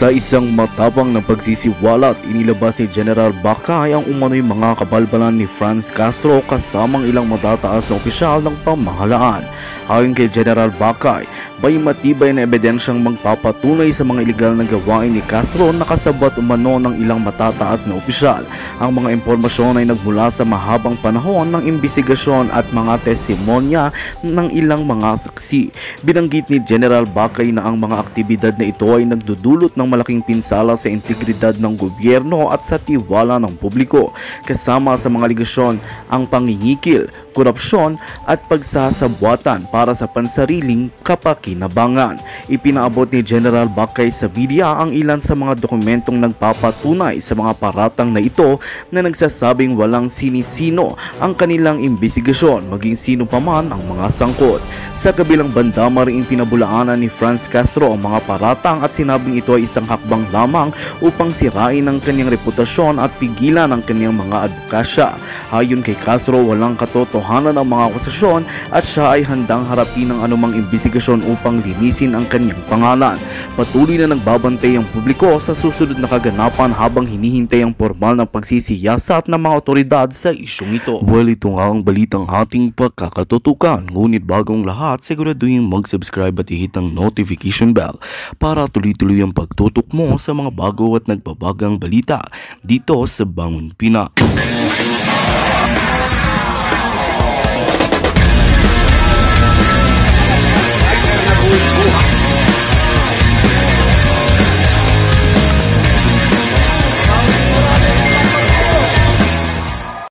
Sa isang matapang na pagsisiwalat, inilabas ni General Bacay ang umano'y mga kabalbalan ni Franz Castro kasamang ilang matataas na opisyal ng pamahalaan. Ayon kay General Bacay, may matibay na ebidensyang magpapatunay sa mga ilegal na gawain ni Castro na kasabat umano ng ilang matataas na opisyal. Ang mga impormasyon ay nagmula sa mahabang panahon ng imbisigasyon at mga testimonya ng ilang mga saksi. Binanggit ni General Bacay na ang mga aktibidad na ito ay nagdudulot ng malaking pinsala sa integridad ng gobyerno at sa tiwala ng publiko kasama sa mga ligasyon ang pangingikil, korupsyon at pagsasabwatan para sa pansariling kapakinabangan. Ipinaabot ni General Bakay sa media ang ilan sa mga dokumentong nagpapatunay sa mga paratang na ito na nagsasabing walang sinisino ang kanilang imbisigasyon maging sino paman ang mga sangkot. Sa kabilang banda maring pinabulaanan ni Franz Castro ang mga paratang at sinabing ito ay isang isang lamang upang sirain ang kanyang reputasyon at pigilan ang kanyang mga advokasya. Ayon kay Castro, walang katotohanan ang mga akusasyon at siya ay handang harapin ang anumang imbisigasyon upang linisin ang kanyang pangalan. Patuloy na nagbabantay ang publiko sa susunod na kaganapan habang hinihintay ang formal na pagsisiyasat ng mga otoridad sa isyong ito. Well, ito nga ang balitang ating pagkakatutukan. Ngunit bagong lahat, siguraduhin mag-subscribe at ihit ang notification bell para tuloy-tuloy ang pagtutukan tutok mo sa mga bago at nagbabagang balita dito sa Bangon Pinas.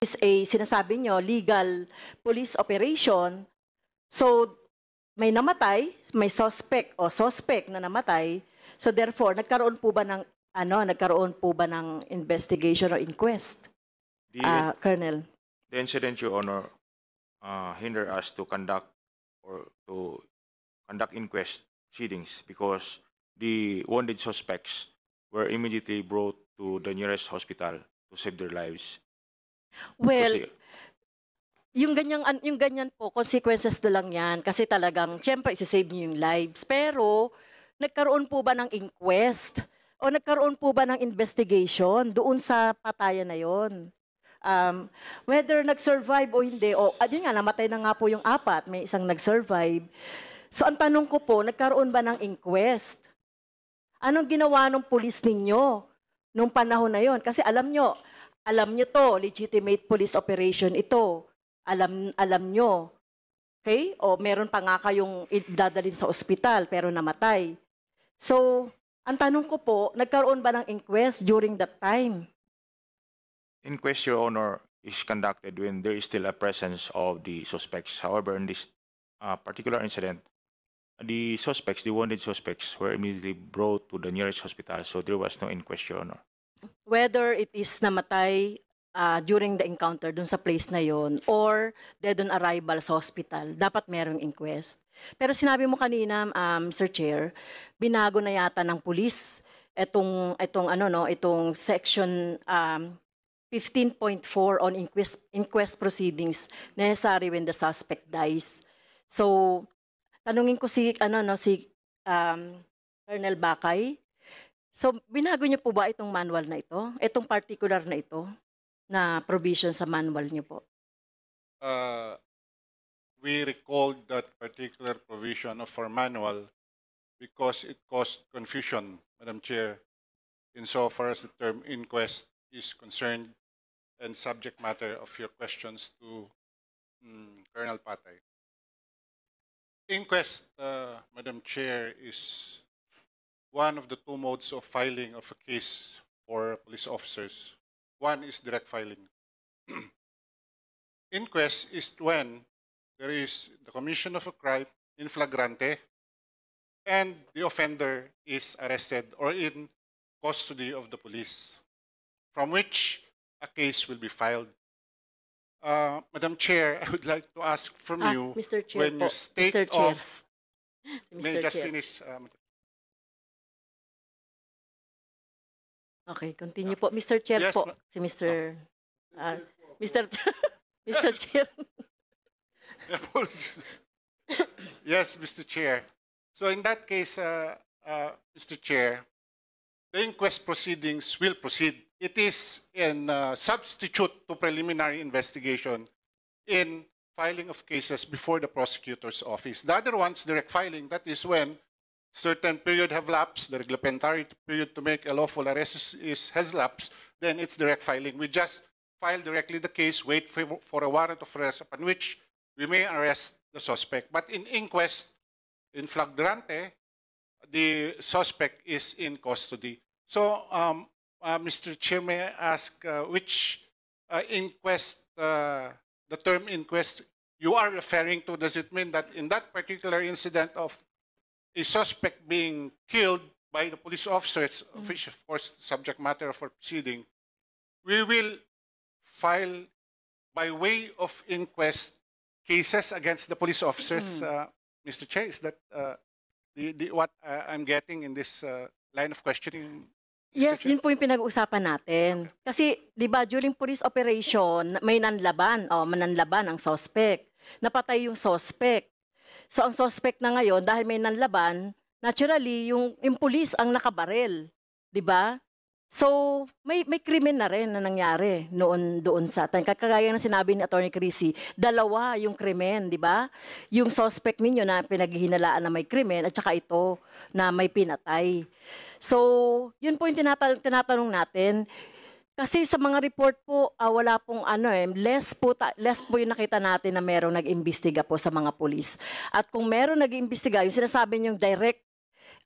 is a sinasabi nyo, legal police operation. So, may namatay, may suspect o suspect na namatay, So therefore, nagkaroon po ba ng ano, nagkaroon po ba ng investigation or inquest? The, uh, ah, Colonel. The incident, you Honor, uh, hinder us to conduct or to conduct inquest proceedings because the wounded suspects were immediately brought to the nearest hospital to save their lives. Well, yung ganyan yung ganyan po consequences na lang 'yan kasi talagang syempre i-save niyo yung lives pero nagkaroon po ba ng inquest? O nagkaroon po ba ng investigation doon sa patayan na yon? Um, whether nag-survive o hindi, o oh, yun nga, namatay na nga po yung apat, may isang nag-survive. So ang tanong ko po, nagkaroon ba ng inquest? Anong ginawa ng pulis ninyo nung panahon na yon? Kasi alam nyo, alam nyo to, legitimate police operation ito. Alam, alam nyo. Okay? O meron pa nga kayong dadalin sa ospital pero namatay. So, ang tanong ko po, nagkaroon ba ng inquest during that time? Inquest, Your Honor, is conducted when there is still a presence of the suspects. However, in this uh, particular incident, the suspects, the wounded suspects, were immediately brought to the nearest hospital, so there was no inquest, Your Honor. Whether it is namatay uh, during the encounter dun sa place na yon or dead on arrival sa hospital, dapat merong inquest. Pero sinabi mo kanina, um, Sir Chair, binago na yata ng pulis itong itong ano no, itong section um, 15.4 on inquest inquest proceedings necessary when the suspect dies. So tanungin ko si ano no si um, Colonel Bakay. So binago niyo po ba itong manual na ito? Itong particular na ito? na provision sa manual niyo po? Uh, we recalled that particular provision of our manual because it caused confusion, Madam Chair, insofar as the term inquest is concerned and subject matter of your questions to um, Colonel Patay. Inquest, uh, Madam Chair, is one of the two modes of filing of a case for police officers one is direct filing. Inquest is when there is the commission of a crime in flagrante and the offender is arrested or in custody of the police, from which a case will be filed. Uh, Madam Chair, I would like to ask from ah, you Mr. Chair, when you state Mr. Chair. Mr. May I just Chair. finish? Um, Okay, continue ah, po. Mr. Chair Yes, po. Si Mr. ah, ah Mr. Mr. Chair. yes, Mr. Chair. So in that case, uh, uh, Mr. Chair, the inquest proceedings will proceed. It is in uh, substitute to preliminary investigation in filing of cases before the prosecutor's office. The other one's direct filing, that is when certain period have lapsed, the regulatory period to make a lawful arrest is, is, has lapsed, then it's direct filing. We just file directly the case, wait for, for a warrant of arrest upon which we may arrest the suspect. But in inquest, in flagrante, the suspect is in custody. So, um, uh, Mr. Chair, may I ask uh, which uh, inquest, uh, the term inquest you are referring to, does it mean that in that particular incident of a suspect being killed by the police officers, mm. which of course subject matter for proceeding, we will file by way of inquest cases against the police officers. Mm. Uh, Mr. Chair, is that uh, the, the, what uh, I'm getting in this uh, line of questioning? Yes, Chair? yun po yung pinag-uusapan natin. Okay. Kasi, di ba, during police operation, may nanlaban, o oh, mananlaban ang suspect. Napatay yung suspect. So ang suspect na ngayon, dahil may nanlaban, naturally, yung, impulis ang nakabarel, 'di ba? So, may, may krimen na rin na nangyari noon doon sa atin. Kagaya ng sinabi ni Attorney Crissy, dalawa yung krimen, di ba? Yung suspect ninyo na pinaghihinalaan na may krimen at saka ito na may pinatay. So, yun po yung tinatanong natin, kasi sa mga report po, uh, wala pong ano eh, less po, ta- less po yung nakita natin na merong nag-imbestiga po sa mga polis. At kung merong nag-imbestiga, yung sinasabi niyong direct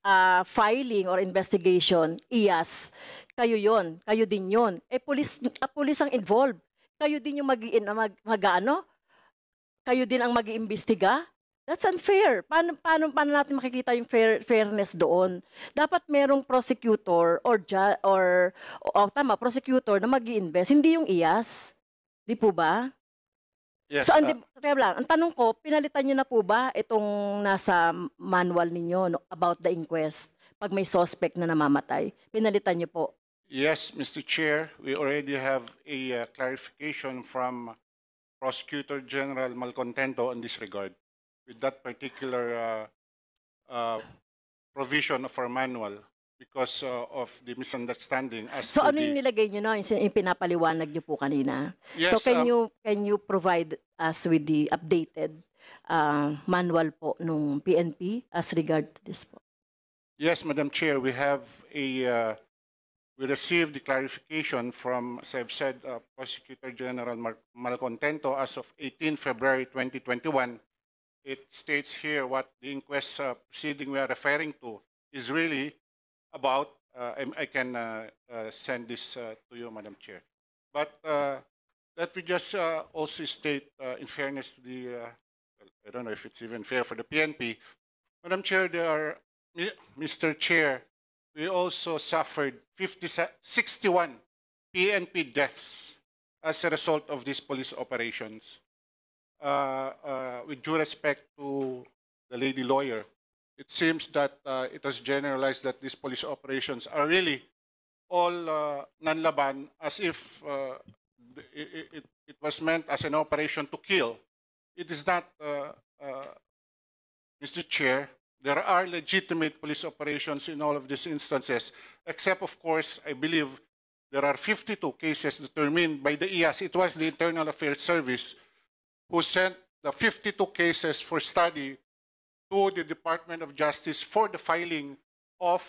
uh, filing or investigation, IAS, kayo yon, kayo din yon. Eh, polis, uh, ah, polis ang involved. Kayo din yung mag, mag, mag ano? Kayo din ang mag-iimbestiga? That's unfair. Paano, paano, paano natin makikita yung fair, fairness doon? Dapat merong prosecutor or, ju- or oh, tama, prosecutor na mag invest hindi yung iyas. Di po ba? Yes. So, uh, ah. andi, teka lang, ang tanong ko, pinalitan niyo na po ba itong nasa manual ninyo no, about the inquest pag may suspect na namamatay? Pinalitan niyo po? Yes, Mr. Chair, we already have a uh, clarification from Prosecutor General Malcontento on this regard with that particular uh, uh, provision of our manual because uh, of the misunderstanding as So ano yung the, nilagay niyo na yung pinapaliwanag niyo po kanina? Yes, so can um, you can you provide us with the updated uh, manual po nung PNP as regard to this po? Yes, Madam Chair, we have a uh, we received the clarification from as I've said uh, Prosecutor General Mar- Malcontento as of 18 February 2021 it states here what the inquest uh, proceeding we are referring to is really about. Uh, I, I, can uh, uh, send this to you, Madam Chair. But let me just also state, in fairness to the, I don't know if it's even fair for the PNP, Madam Chair, there are, Mr. Chair, we also suffered 50, 61 PNP deaths as a result of these police operations. uh, uh, with due respect to the lady lawyer, it seems that uh, it has generalized that these police operations are really all uh, nanlaban as if uh, it, it, it was meant as an operation to kill. It is not, uh, uh, Mr. Chair, there are legitimate police operations in all of these instances, except, of course, I believe there are 52 cases determined by the IAS. It was the Internal Affairs Service who sent the 52 cases for study to the Department of Justice for the filing of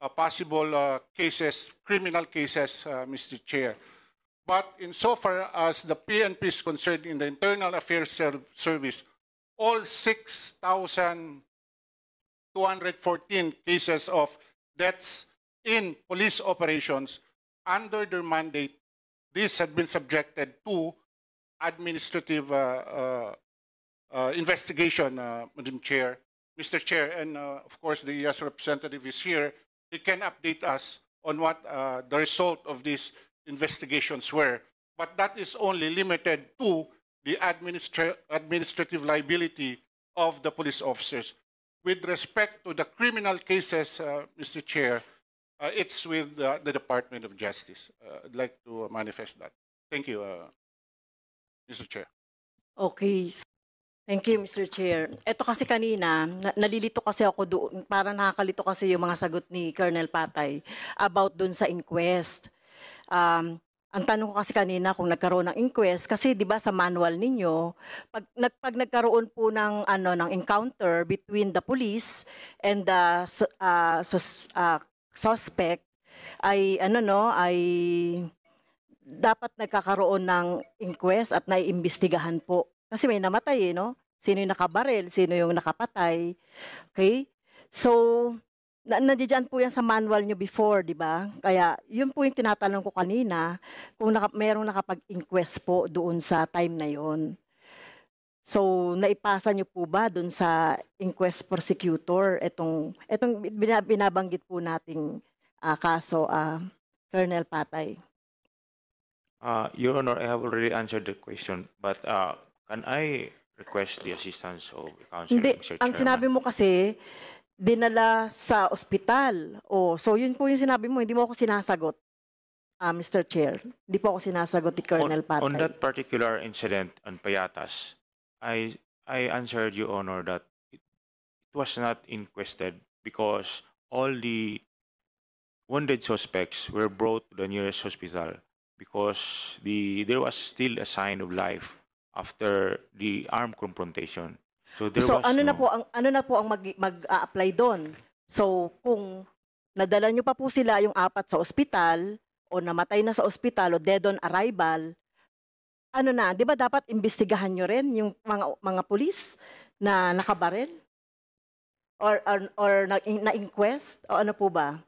uh, possible uh, cases, criminal cases, uh, Mr. Chair. But insofar as the PNP is concerned in the Internal Affairs Service, all 6,214 cases of deaths in police operations under their mandate, this have been subjected to administrative uh, uh, uh, investigation, Madam Chair, Mr. Chair, and of course the US representative is here. He can update us on what the result of these investigations were. But that is only limited to the administra administrative liability of the police officers. With respect to the criminal cases, uh, Mr. Chair, uh, it's with uh, the Department of Justice. I'd like to manifest that. Thank you. Mr. Chair. Okay. Thank you, Mr. Chair. Ito kasi kanina, na, nalilito kasi ako doon, para nakakalito kasi yung mga sagot ni Colonel Patay about doon sa inquest. Um, ang tanong ko kasi kanina kung nagkaroon ng inquest kasi 'di ba sa manual ninyo pag, nag, pag nagkaroon po ng ano ng encounter between the police and the uh, sus, uh, suspect ay ano no ay dapat nagkakaroon ng inquest at naiimbestigahan po. Kasi may namatay eh, no? Sino yung nakabaril? sino yung nakapatay. Okay? So, na nandiyan po yan sa manual nyo before, di ba? Kaya yun po yung tinatanong ko kanina, kung naka, merong nakapag-inquest po doon sa time na yon. So, naipasa nyo po ba doon sa inquest prosecutor Itong, itong binabanggit po nating uh, kaso, uh, Colonel Patay? Uh, Your Honor, I have already answered the question, but uh, can I request the assistance of the counsel, Hindi, Mr. Chairman? ang sinabi mo kasi, dinala sa ospital. Oh, so yun po yung sinabi mo, hindi mo ako sinasagot, ah, uh, Mr. Chair. Hindi po ako sinasagot ni Colonel Patay. On that particular incident on Payatas, I, I answered, Your Honor, that it, it was not inquested because all the wounded suspects were brought to the nearest hospital because the there was still a sign of life after the armed confrontation. So there so was ano no, na po ang ano na po ang mag mag-a-apply doon? So kung nadala niyo pa po sila yung apat sa ospital o namatay na sa ospital o dead on arrival, ano na, 'di ba dapat imbestigahan niyo rin yung mga mga pulis na nakabaril? Or or, or na-inquest o ano po ba?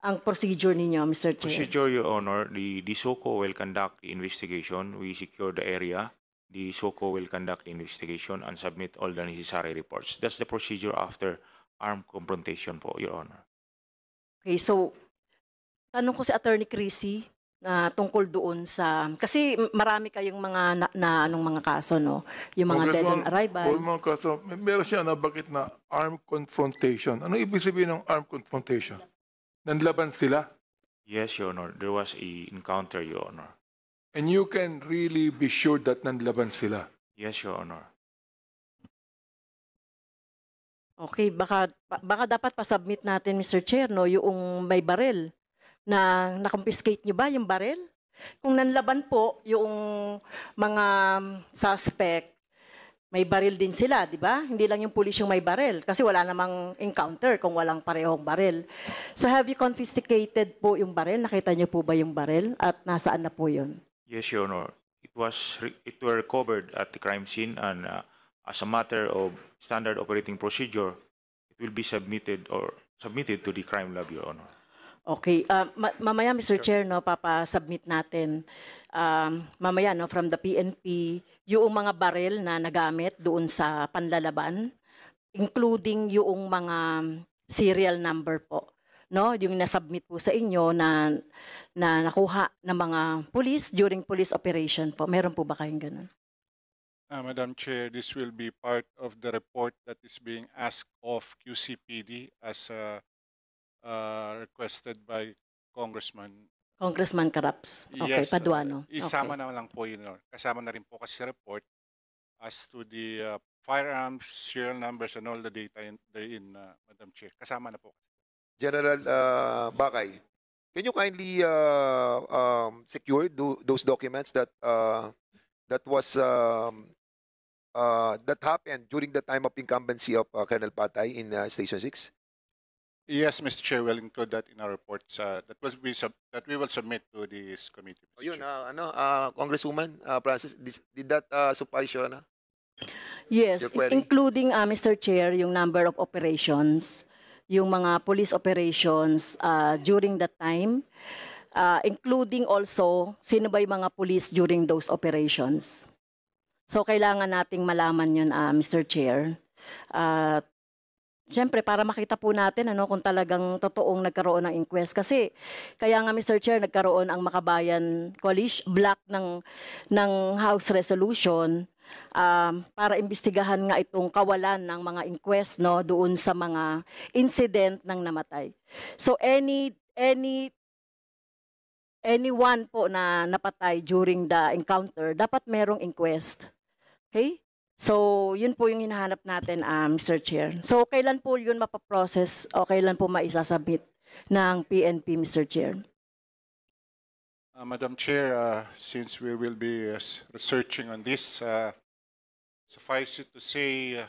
ang procedure ninyo, Mr. Chair? Procedure, Your Honor, the, the SOCO will conduct the investigation. We secure the area. The SOCO will conduct the investigation and submit all the necessary reports. That's the procedure after armed confrontation po, Your Honor. Okay, so tanong ko si Attorney Crissy na tungkol doon sa kasi marami kayong mga na, na anong mga kaso no yung mga oh, dead on arrival yung oh, mga kaso meron siya na bakit na armed confrontation ano ibig sabihin ng armed confrontation Nanlaban sila. Yes, Your Honor. There was an encounter, Your Honor. And you can really be sure that nanlaban sila. Yes, Your Honor. Okay, baka, baka dapat pasubmit natin, Mr. Chair, no, yung may barel na nakonfiscate nyo ba yung barel? Kung nanlaban po yung mga um, suspect, may baril din sila, di ba? Hindi lang yung pulis yung may baril kasi wala namang encounter kung walang parehong baril. So have you confiscated po yung baril? Nakita niyo po ba yung baril at nasaan na po yun? Yes, Your Honor. It was it were recovered at the crime scene and uh, as a matter of standard operating procedure, it will be submitted or submitted to the crime lab, Your Honor. Okay. Uh, ma- mamaya, Mr. Sure. Chair, no, papasubmit natin um, mamaya no, from the PNP yung mga baril na nagamit doon sa panlalaban, including yung mga serial number po. No, yung nasubmit po sa inyo na, na nakuha ng mga police during police operation po. Meron po ba kayong ganun? Uh, Madam Chair, this will be part of the report that is being asked of QCPD as a uh, requested by Congressman Congressman Karaps. Okay, yes, Paduano. Uh, isama okay. na lang po yun. Kasama na rin po kasi report as to the uh, firearms, serial numbers, and all the data in, therein, uh, Madam Chair. Kasama na po. General uh, Bakay, can you kindly uh, um, secure do, those documents that uh, that was um, uh, that happened during the time of incumbency of uh, Colonel Patay in uh, Station 6? Yes, Mr. Chair, we'll include that in our report uh, that will be sub that we will submit to this committee. Mr. Ayun, Chair. ah, ano, ah, Congresswoman ah, Francis, dis- did that ah, suffice your, Yes, Your query? including ah, Mr. Chair, yung number of operations, yung mga police operations uh, during that time, uh, including also sino ba yung mga police during those operations. So kailangan nating malaman yun, ah, Mr. Chair, Uh, Siyempre, para makita po natin ano, kung talagang totoong nagkaroon ng inquest. Kasi, kaya nga Mr. Chair, nagkaroon ang Makabayan Coalition, block ng, ng House Resolution um, para imbestigahan nga itong kawalan ng mga inquest no, doon sa mga incident ng namatay. So, any, any anyone po na napatay during the encounter, dapat merong inquest. Okay? So, yun po yung hinahanap natin, um, ah, Mr. Chair. So, kailan po yun mapaprocess o kailan po maisasubmit ng PNP, Mr. Chair? Uh, Madam Chair, uh, since we will be uh, researching on this, uh, suffice it to say, uh,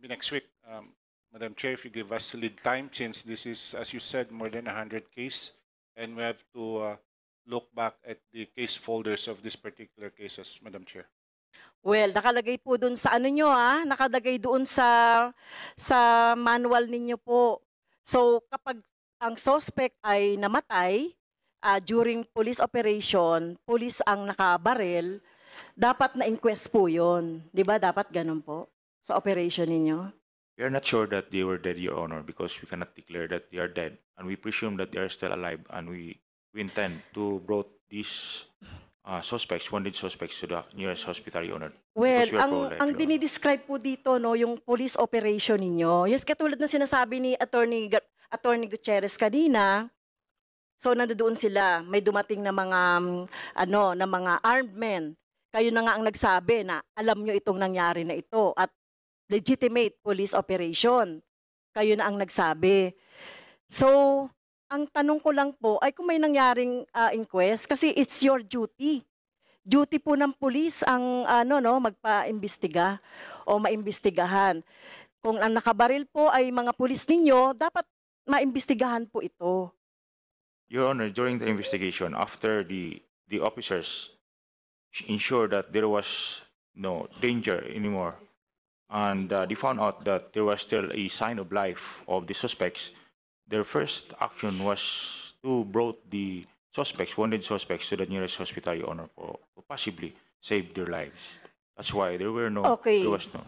next week, um, Madam Chair, if you give us lead time, since this is, as you said, more than 100 case, and we have to uh, look back at the case folders of this particular cases, Madam Chair. Well, nakalagay po doon sa ano nyo ah, nakalagay doon sa sa manual ninyo po. So kapag ang suspect ay namatay uh, during police operation, police ang nakabarel, dapat na inquest po 'yon. 'Di ba? Dapat ganun po sa operation ninyo. We are not sure that they were dead, Your Honor, because we cannot declare that they are dead, and we presume that they are still alive, and we we intend to brought this uh, suspects, wounded suspects to the nearest hospital, Your Honor. Well, ang, ang Your Honor. dinidescribe po dito, no, yung police operation ninyo, yes, katulad na sinasabi ni Attorney, Attorney Gutierrez kanina, so nandoon sila, may dumating na mga, um, ano, na mga armed men. Kayo na nga ang nagsabi na alam nyo itong nangyari na ito at legitimate police operation. Kayo na ang nagsabi. So, ang tanong ko lang po ay kung may nangyaring uh, inquest kasi it's your duty. Duty po ng pulis ang ano no magpaimbestiga o maimbestigahan. Kung ang nakabaril po ay mga pulis ninyo, dapat maimbestigahan po ito. Your Honor, during the investigation, after the the officers ensured that there was no danger anymore, and uh, they found out that there was still a sign of life of the suspects, Their first action was to brought the suspects, wounded suspects, to the nearest hospital, Your Honor, for, to possibly save their lives. That's why there were no, Okay. there was no.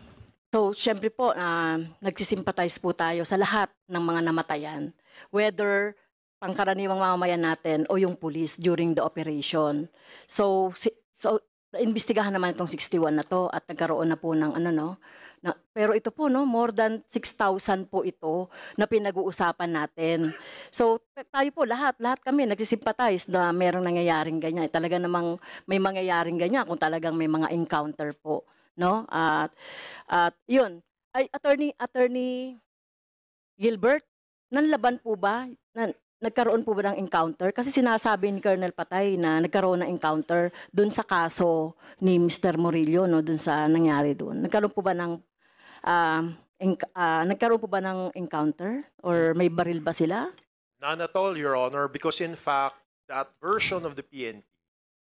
So, syempre po, ah, nagsisimpatize po tayo sa lahat ng mga namatayan. Whether pangkaraniwang mamamayan natin o yung police during the operation. So, si, so investigahan naman itong 61 na to at nagkaroon na po ng ano no, na, pero ito po, no, more than 6,000 po ito na pinag-uusapan natin. So tayo po, lahat, lahat kami nagsisimpatize na merong nangyayaring ganyan. Talaga namang may mangyayaring ganyan kung talagang may mga encounter po. No? At, at yun, ay, attorney, attorney Gilbert, nanlaban po ba? Nan, nagkaroon po ba ng encounter? Kasi sinasabi ni Colonel Patay na nagkaroon ng encounter doon sa kaso ni Mr. Morillo, no, doon sa nangyari doon. Nagkaroon po ba ng uh, uh, nagkaroon po ba ng encounter? Or may baril ba sila? None at all, Your Honor, because in fact, that version of the PNP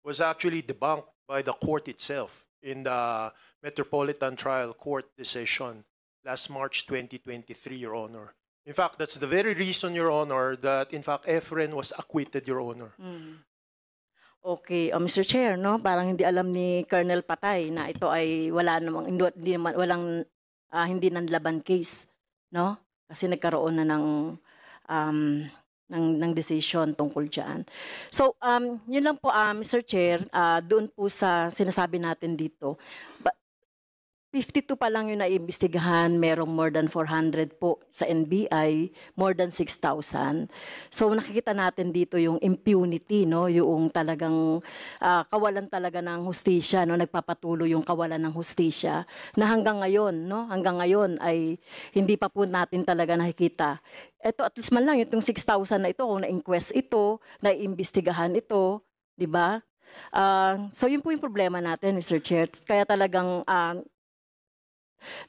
was actually debunked by the court itself in the Metropolitan Trial Court decision last March 2023, Your Honor. In fact, that's the very reason, Your Honor, that in fact Efren was acquitted, Your Honor. Mm. Okay, oh, Mr. Chair, no, parang hindi alam ni Colonel Patay na ito ay wala namang hindi, naman walang uh, hindi nanlaban case, no? Kasi nagkaroon na ng um, ng ng decision tungkol diyan. So um yun lang po uh, ah, Mr. Chair, uh, doon po sa sinasabi natin dito. 52 pa lang yung naimbestigahan, merong more than 400 po sa NBI, more than 6,000. So nakikita natin dito yung impunity, no? yung talagang uh, kawalan talaga ng hustisya, no? nagpapatuloy yung kawalan ng hustisya na hanggang ngayon, no? hanggang ngayon ay hindi pa po natin talaga nakikita. Ito at least man lang yung 6,000 na ito, kung na-inquest ito, naimbestigahan ito, di ba? Uh, so yun po yung problema natin, Mr. Chair. Kaya talagang uh,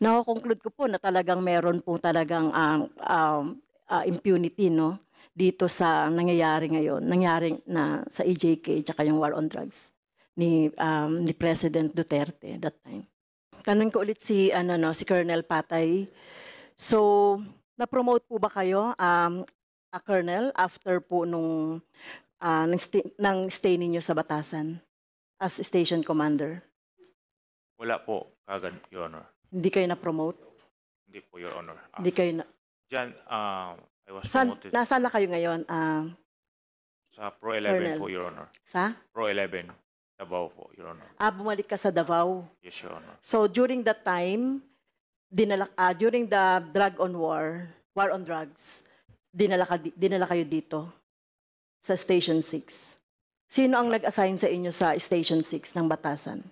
Nakukonclude ko po na talagang meron po talagang ah, um, um, uh, impunity no dito sa nangyayari ngayon, nangyari na sa EJK tsaka yung war on drugs ni um, ni President Duterte that time. Tanong ko ulit si ano no, si Colonel Patay. So, na-promote po ba kayo um a ah, colonel after po nung uh, ng, stay, ng stay ninyo sa Batasan as station commander? Wala po, kagad, Your Honor. Hindi kayo na-promote? Hindi po, Your Honor. Uh, Hindi kayo na... Diyan, uh, ah, I was Saan, promoted. Nasaan na kayo ngayon? Uh, sa Pro 11 po, Your Honor. Sa? Pro 11. Davao po, Your Honor. Ah, bumalik ka sa Davao? Yes, Your Honor. So, during that time, dinala, ah, during the drug on war, war on drugs, dinala, ka, dinala kayo dito sa Station 6. Sino ang nag-assign sa inyo sa Station 6 ng Batasan?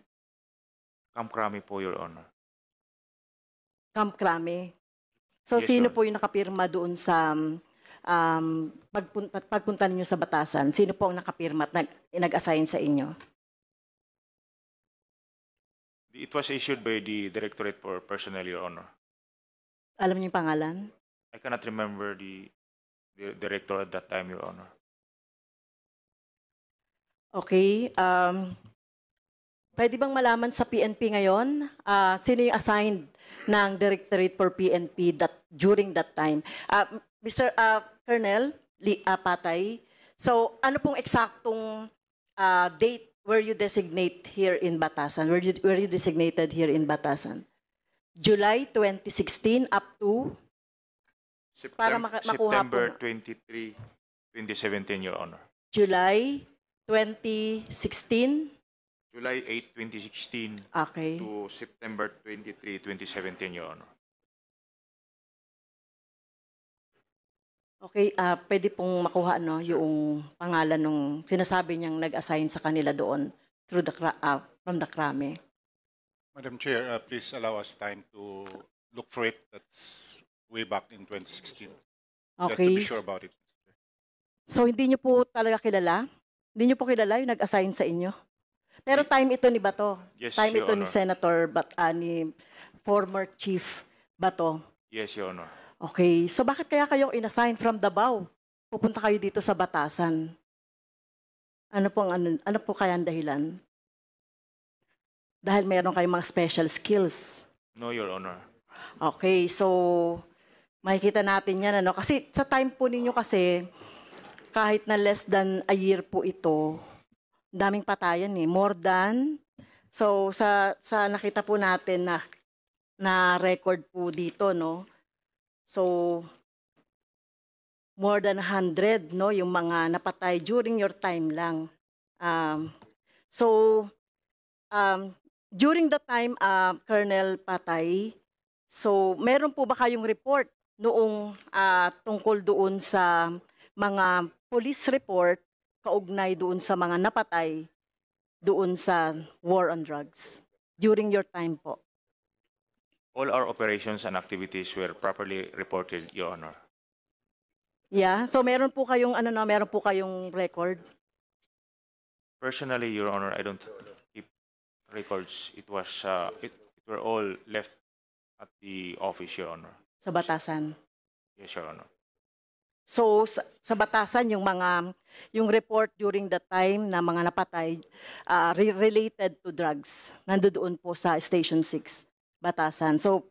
Camp po, Your Honor. Camp Crame. So yes, sino sir. po yung nakapirma doon sa um, pagpunta, pagpunta ninyo sa batasan? Sino po ang nakapirma at nag, nag-assign sa inyo? It was issued by the Directorate for Personnel, Your Honor. Alam niyo yung pangalan? I cannot remember the, the director at that time, Your Honor. Okay. Um, pwede bang malaman sa PNP ngayon? Uh, sino yung assigned ng Directorate for PNP that during that time. Uh, Mr. Uh, Colonel Li, uh, Patay, so ano pong eksaktong uh, date were you designate here in Batasan? Were you, were you designated here in Batasan? July 2016 up to? September, para maka- makuha September 23, 2017, Your Honor. July 2016 July 8, 2016 Okay. to September 23, 2017, Your Honor. Okay, ah pwede pong makuha no, yung pangalan nung sinasabi niyang nag-assign sa kanila doon through the, cra- ah, from the krami. Madam Chair, uh, please allow us time to look for it. That's way back in 2016. Just to Okay. be sure about it. So hindi niyo po talaga kilala? Hindi niyo po kilala yung nag-assign sa inyo? Pero time ito ni Bato. Yes, time Your ito Honor. ni Senator Bat uh, ni former Chief Bato. Yes, Your Honor. Okay. So bakit kaya kayo inassign from Davao? Pupunta kayo dito sa Batasan. Ano po ang ano, ano po kaya ang dahilan? Dahil mayroon kayong mga special skills. No, Your Honor. Okay, so makikita natin yan. Ano? Kasi sa time po ninyo kasi, kahit na less than a year po ito, daming patayan eh, more than so sa sa nakita po natin na na record po dito no. So more than 100 no yung mga napatay during your time lang. Um, so um, during the time uh, Colonel patay, so meron po ba kayong report noong uh, tungkol doon sa mga police report kaugnay doon sa mga napatay doon sa war on drugs during your time po? All our operations and activities were properly reported, Your Honor. Yeah, so meron po kayong ano na, meron po kayong record? Personally, Your Honor, I don't keep records. It was uh, it, it were all left at the office, Your Honor. Sa batasan. Yes, Your Honor. So sa, sa batasan yung mga yung report during the time na mga napatay uh, re related to drugs. Nandoon po sa Station 6, Batasan. So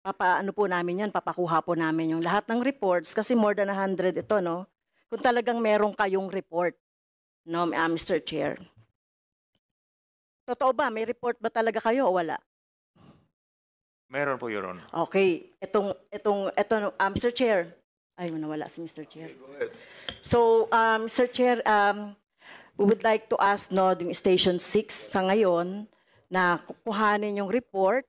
papaano po namin 'yan, papakuha po namin yung lahat ng reports kasi more than 100 ito, no. Kung talagang merong kayong report, no, uh, ah, Mr. Chair. Totoo ba may report ba talaga kayo o wala? Meron po, Your Honor. Okay, itong itong ito um, Mr. Chair, ay, nawala si Mr. Chair. so, um, Mr. Chair, um, we would like to ask no, yung Station 6 sa ngayon na kukuhanin yung report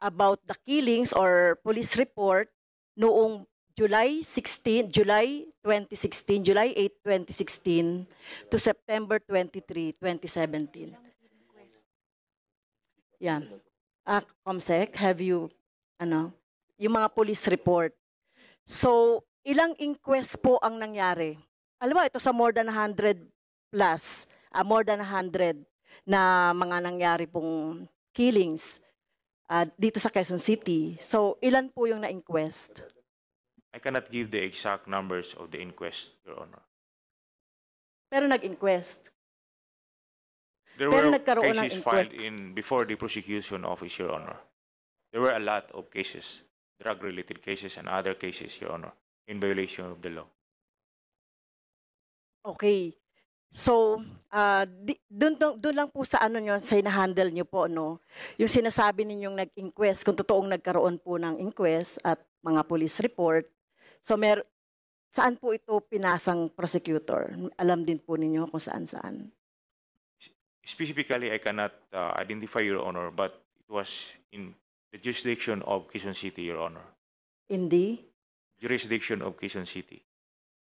about the killings or police report noong July 16, July 2016, July 8, 2016 to September 23, 2017. Yeah. Uh, Comsec, have you, ano, yung mga police report. So, Ilang inquest po ang nangyari? Alam mo, ito sa more than 100 plus, uh, more than 100 na mga nangyari pong killings uh, dito sa Quezon City. So, ilan po yung na-inquest? I cannot give the exact numbers of the inquest, Your Honor. Pero nag-inquest? There Pero were cases filed in before the prosecution office, Your Honor. There were a lot of cases, drug-related cases and other cases, Your Honor in violation of the law. Okay. So, uh, doon, doon lang po sa ano nyo, sa handle nyo po, no? Yung sinasabi ninyong nag-inquest, kung totoong nagkaroon po ng inquest at mga police report, so mer saan po ito pinasang prosecutor? Alam din po ninyo kung saan-saan. Specifically, I cannot uh, identify, Your Honor, but it was in the jurisdiction of Quezon City, Your Honor. In Jurisdiction of Quezon City.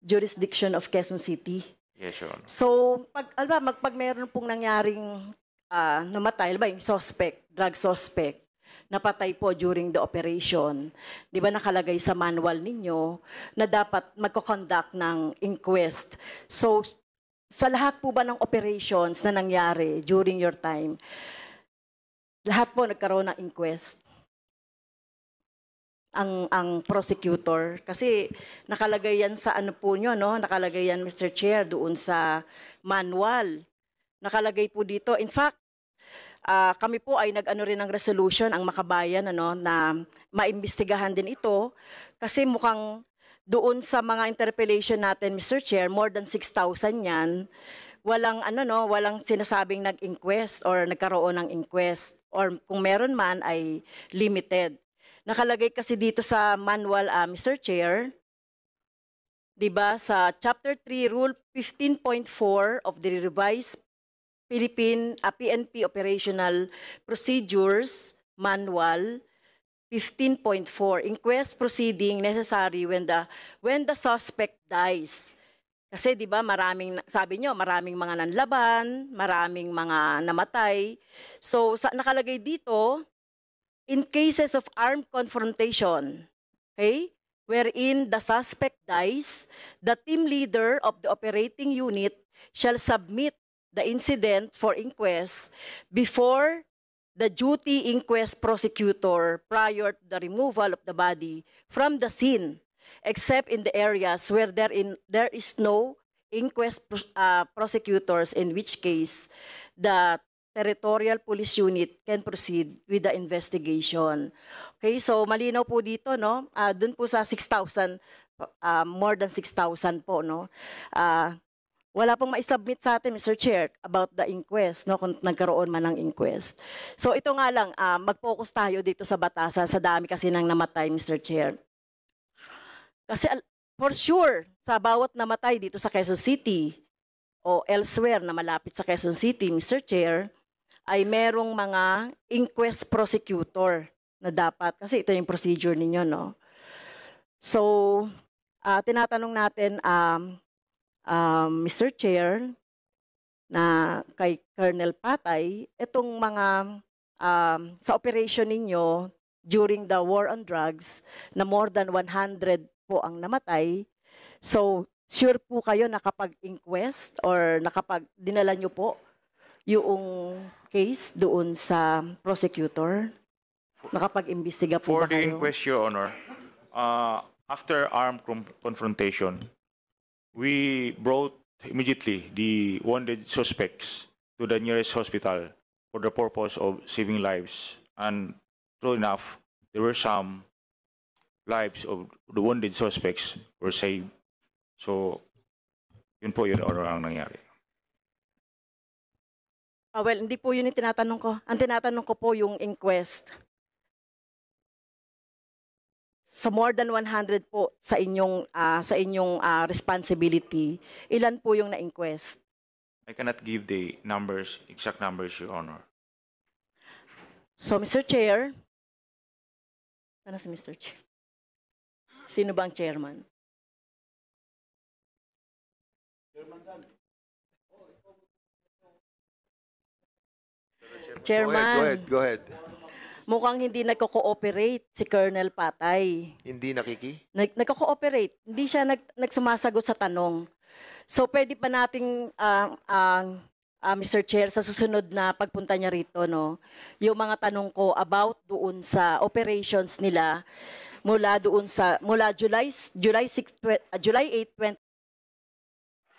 Jurisdiction of Quezon City. Yes, Your Honor. So, pag, alba, mag, pag meron pong nangyaring uh, namatay, alba, yung suspect, drug suspect, napatay po during the operation, di ba nakalagay sa manual ninyo na dapat magkoconduct ng inquest. So, sa lahat po ba ng operations na nangyari during your time, lahat po nagkaroon ng inquest? ang ang prosecutor kasi nakalagay yan sa ano po nyo no nakalagay yan Mr. Chair doon sa manual nakalagay po dito in fact uh, kami po ay nag-ano rin ng resolution ang makabayan ano na maimbestigahan din ito kasi mukhang doon sa mga interpellation natin Mr. Chair more than 6,000 yan walang ano no walang sinasabing nag-inquest or nagkaroon ng inquest or kung meron man ay limited Nakalagay kasi dito sa manual, uh, ah, Mr. Chair, 'di ba sa Chapter 3 Rule 15.4 of the Revised Philippine uh, ah, PNP Operational Procedures Manual 15.4 inquest proceeding necessary when the when the suspect dies. Kasi 'di ba maraming sabi niyo maraming mga nanlaban, maraming mga namatay. So sa, nakalagay dito in cases of armed confrontation, okay, wherein the suspect dies, the team leader of the operating unit shall submit the incident for inquest before the duty inquest prosecutor prior to the removal of the body from the scene, except in the areas where there, in, there is no inquest uh, prosecutors, in which case the Territorial Police Unit can proceed with the investigation. Okay, so malinaw po dito, no? Uh, ah, Doon po sa 6,000, uh, ah, more than 6,000 po, no? Uh, wala pong ma-submit sa atin, Mr. Chair, about the inquest, no? Kung nagkaroon man ng inquest. So ito nga lang, uh, mag-focus tayo dito sa batasan, sa dami kasi nang namatay, Mr. Chair. Kasi for sure, sa bawat namatay dito sa Quezon City, o elsewhere na malapit sa Quezon City, Mr. Chair, ay merong mga inquest prosecutor na dapat kasi ito yung procedure ninyo no. So uh, tinatanong natin um, um, Mr. Chair na kay Colonel Patay itong mga um, sa operation ninyo during the war on drugs na more than 100 po ang namatay. So sure po kayo nakapag-inquest or nakapag dinala nyo po yung case doon sa prosecutor? Nakapag-imbestiga po For ba the kayo? request, Your Honor, uh, after armed confrontation, we brought immediately the wounded suspects to the nearest hospital for the purpose of saving lives. And true enough, there were some lives of the wounded suspects were saved. So, yun po, Your Honor, ang nangyari. Oh, well, hindi po yun yung tinatanong ko. Ang tinatanong ko po yung inquest. so more than 100 po sa inyong uh, sa inyong uh, responsibility, ilan po yung na-inquest? I cannot give the numbers, exact numbers, Your Honor. So, Mr. Chair, ano si Mr. Chair? Sino bang chairman? Chairman Dan. Chairman. Go ahead, go ahead, Mukhang hindi nagko-cooperate si Colonel Patay. Hindi nakiki? Nag nagko-cooperate. Hindi siya nag nagsumasagot sa tanong. So pwede pa nating ang uh, uh, ah, uh, ah, Mr. Chair sa susunod na pagpunta niya rito no, yung mga tanong ko about doon sa operations nila mula doon sa mula July July 6 uh, ah, July 8